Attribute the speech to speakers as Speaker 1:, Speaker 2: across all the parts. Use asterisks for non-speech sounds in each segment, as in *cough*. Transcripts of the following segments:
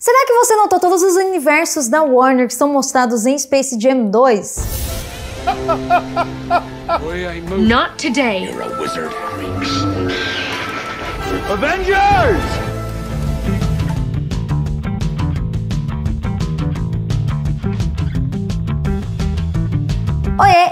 Speaker 1: Será que você notou todos os universos da Warner que são mostrados em Space Jam 2? *laughs* Not today. Avengers!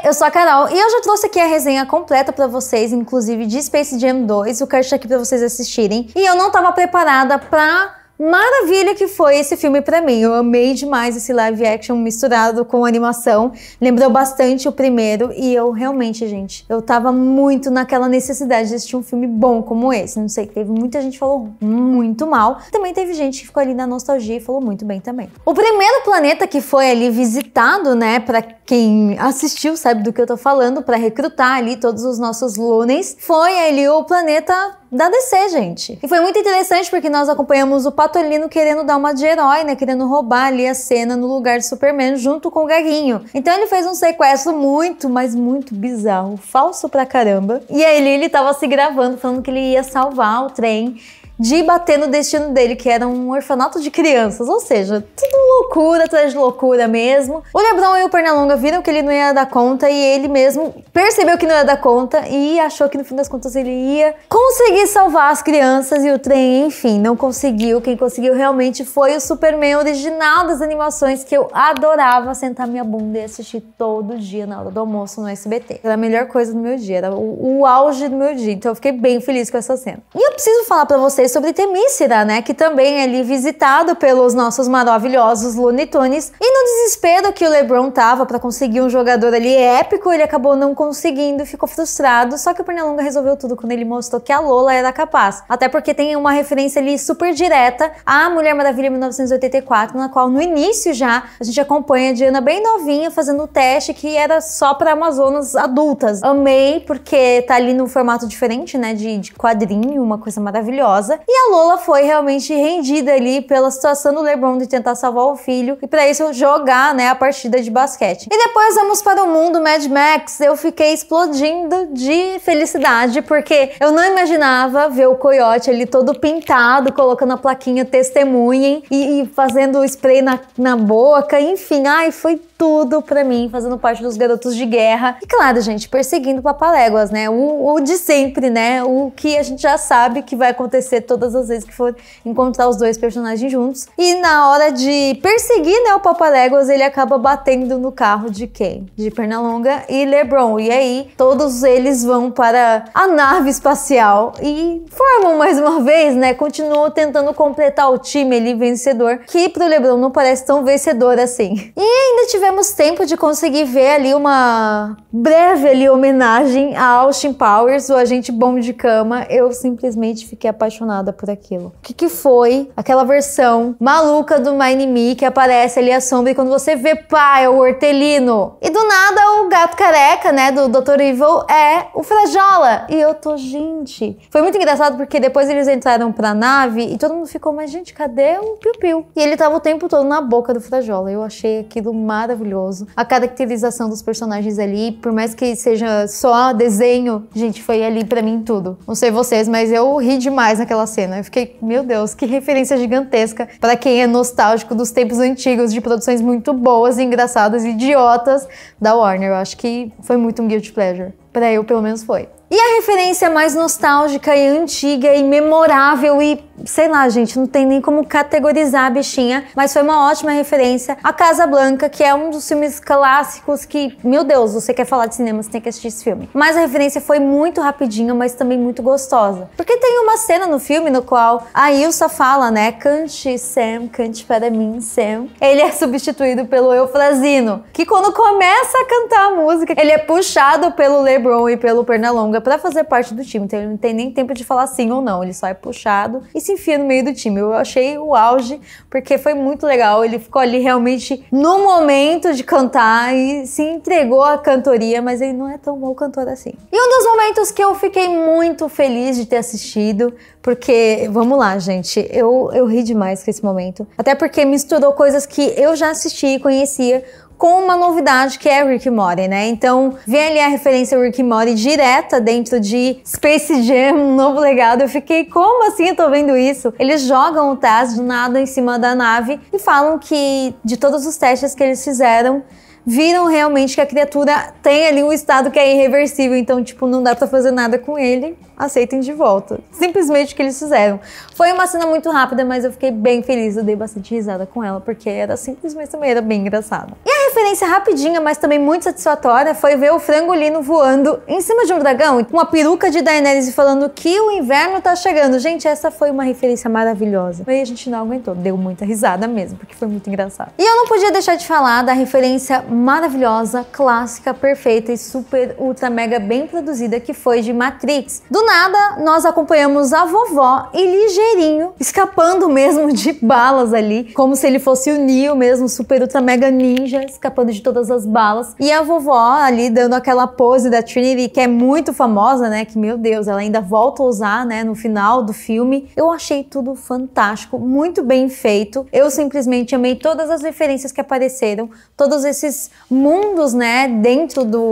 Speaker 1: eu sou a Carol e eu já trouxe aqui a resenha completa para vocês, inclusive de Space Jam 2, o card tá aqui para vocês assistirem. E eu não estava preparada para maravilha que foi esse filme para mim. Eu amei demais esse live action misturado com animação. Lembrou bastante o primeiro e eu realmente, gente, eu tava muito naquela necessidade de assistir um filme bom como esse. Não sei, teve muita gente que falou muito mal. Também teve gente que ficou ali na nostalgia e falou muito bem também. O primeiro planeta que foi ali visitado, né, para quem assistiu sabe do que eu tô falando, para recrutar ali todos os nossos lunes, foi ali o planeta da DC, gente. E foi muito interessante porque nós acompanhamos o Patolino querendo dar uma de herói, né? Querendo roubar ali a cena no lugar de Superman junto com o Gaguinho. Então ele fez um sequestro muito, mas muito bizarro, falso pra caramba. E aí ele tava se gravando, falando que ele ia salvar o trem de bater no destino dele, que era um orfanato de crianças. Ou seja, tudo loucura atrás de loucura mesmo. O Lebron e o Pernalonga viram que ele não ia dar conta e ele mesmo percebeu que não ia dar conta e achou que no fim das contas ele ia conseguir salvar as crianças e o trem, enfim, não conseguiu. Quem conseguiu realmente foi o Superman original das animações que eu adorava sentar minha bunda e assistir todo dia na hora do almoço no SBT. Era a melhor coisa do meu dia, era o, o auge do meu dia. Então eu fiquei bem feliz com essa cena. E eu preciso falar para vocês filme sobre Temícera, né, que também é ali visitado pelos nossos maravilhosos Looney Tunes. E no desespero que o LeBron tava para conseguir um jogador ali épico, ele acabou não conseguindo, ficou frustrado, só que o Pernalonga resolveu tudo quando ele mostrou que a Lola era capaz. Até porque tem uma referência ali super direta à Mulher Maravilha 1984, na qual no início já a gente acompanha a Diana bem novinha fazendo o teste que era só para Amazonas adultas. Amei porque tá ali num formato diferente, né, de, de quadrinho, uma coisa maravilhosa. E a Lola foi realmente rendida ali pela situação do LeBron de tentar salvar o filho e para isso jogar, né, a partida de basquete. E depois vamos para o mundo Mad Max. Eu fiquei explodindo de felicidade porque eu não imaginava ver o coiote ali todo pintado, colocando a plaquinha testemunha e, e fazendo spray na, na boca, enfim, ai, foi tudo pra mim, fazendo parte dos garotos de guerra. E claro, gente, perseguindo papaléguas, né? O, o de sempre, né? O que a gente já sabe que vai acontecer todas as vezes que for encontrar os dois personagens juntos. E na hora de perseguir, né, o papaléguas, ele acaba batendo no carro de quem? De Pernalonga e LeBron. E aí, todos eles vão para a nave espacial e formam mais uma vez, né? Continuam tentando completar o time ali vencedor, que pro LeBron não parece tão vencedor assim. E ainda tiver tivemos tempo de conseguir ver ali uma breve ali, homenagem a Austin Powers, o agente bom de cama. Eu simplesmente fiquei apaixonada por aquilo. O que, que foi aquela versão maluca do Mind Me que aparece ali a sombra e quando você vê, pá, é o hortelino. E do nada o gato careca, né, do Dr. Evil é o Frajola. E eu tô, gente. Foi muito engraçado porque depois eles entraram pra nave e todo mundo ficou, mas gente, cadê o Piu Piu? E ele tava o tempo todo na boca do Frajola. Eu achei aquilo maravilhoso maravilhoso. A caracterização dos personagens ali, por mais que seja só desenho, gente, foi ali para mim tudo. Não sei vocês, mas eu ri demais naquela cena. Eu fiquei, meu Deus, que referência gigantesca para quem é nostálgico dos tempos antigos de produções muito boas, engraçadas, idiotas da Warner. Eu acho que foi muito um guilty pleasure. Para eu, pelo menos foi. E a referência mais nostálgica e antiga e memorável e sei lá, gente, não tem nem como categorizar a bichinha, mas foi uma ótima referência. A Casa Blanca, que é um dos filmes clássicos que, meu Deus, você quer falar de cinema, você tem que assistir esse filme. Mas a referência foi muito rapidinha, mas também muito gostosa. Porque tem uma cena no filme no qual a Ilsa fala, né, cante Sam, cante para mim Sam. Ele é substituído pelo Eufrazino, que quando começa a cantar a música, ele é puxado pelo LeBron e pelo Pernalonga longa para fazer parte do time. Então ele não tem nem tempo de falar sim ou não. Ele só é puxado e se enfia no meio do time. Eu achei o auge, porque foi muito legal. Ele ficou ali realmente no momento de cantar e se entregou à cantoria, mas ele não é tão bom cantor assim. E um dos momentos que eu fiquei muito feliz de ter assistido, porque, vamos lá, gente, eu, eu ri demais com esse momento. Até porque misturou coisas que eu já assisti e conhecia com uma novidade que é Rick Mori, né? Então vem ali a referência Rick Mori direta dentro de Space Jam, um novo legado. Eu fiquei, como assim eu tô vendo isso? Eles jogam o teste de nada em cima da nave e falam que de todos os testes que eles fizeram, viram realmente que a criatura tem ali um estado que é irreversível, então, tipo, não dá para fazer nada com ele, aceitem de volta. Simplesmente o que eles fizeram. Foi uma cena muito rápida, mas eu fiquei bem feliz, eu dei bastante risada com ela, porque era simplesmente também era bem engraçada. E referência rapidinha, mas também muito satisfatória, foi ver o frangolino voando em cima de um dragão, com uma peruca de Daenerys falando que o inverno tá chegando. Gente, essa foi uma referência maravilhosa. E a gente não aguentou, deu muita risada mesmo, porque foi muito engraçado. E eu não podia deixar de falar da referência maravilhosa, clássica, perfeita e super, ultra, mega bem produzida que foi de Matrix. Do nada, nós acompanhamos a vovó e ligeirinho, escapando mesmo de balas ali, como se ele fosse o Neo mesmo, super, ultra, mega ninjas escapando de todas as balas. E a vovó ali dando aquela pose da Trinity, que é muito famosa, né? Que, meu Deus, ela ainda volta a usar, né? No final do filme. Eu achei tudo fantástico, muito bem feito. Eu simplesmente amei todas as referências que apareceram, todos esses mundos, né? Dentro do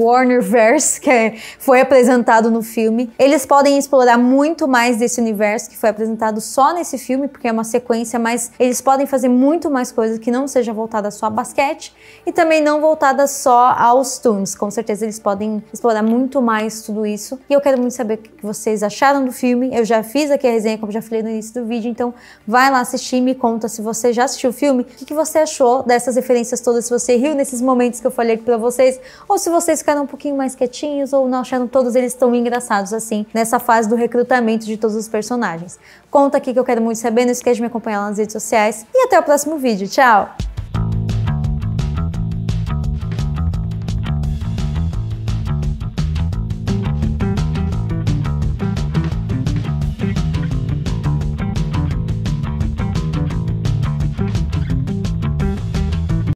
Speaker 1: Warnerverse, que foi apresentado no filme. Eles podem explorar muito mais desse universo que foi apresentado só nesse filme, porque é uma sequência, mas eles podem fazer muito mais coisas que não seja voltada só a basquete e também não voltada só aos tunes. Com certeza eles podem explorar muito mais tudo isso. E eu quero muito saber o que vocês acharam do filme. Eu já fiz aqui a resenha, como já falei no início do vídeo, então vai lá assistir e me conta se você já assistiu o filme, o que, que você achou dessas referências todas, se você riu nesses momentos que eu falei aqui pra vocês, ou se vocês ficaram um pouquinho mais quietinhos, ou não acharam todos eles tão engraçados assim, nessa fase do recrutamento de todos os personagens. Conta aqui que eu quero muito saber, não esqueça de me acompanhar lá nas redes sociais. E até o próximo vídeo. Tchau!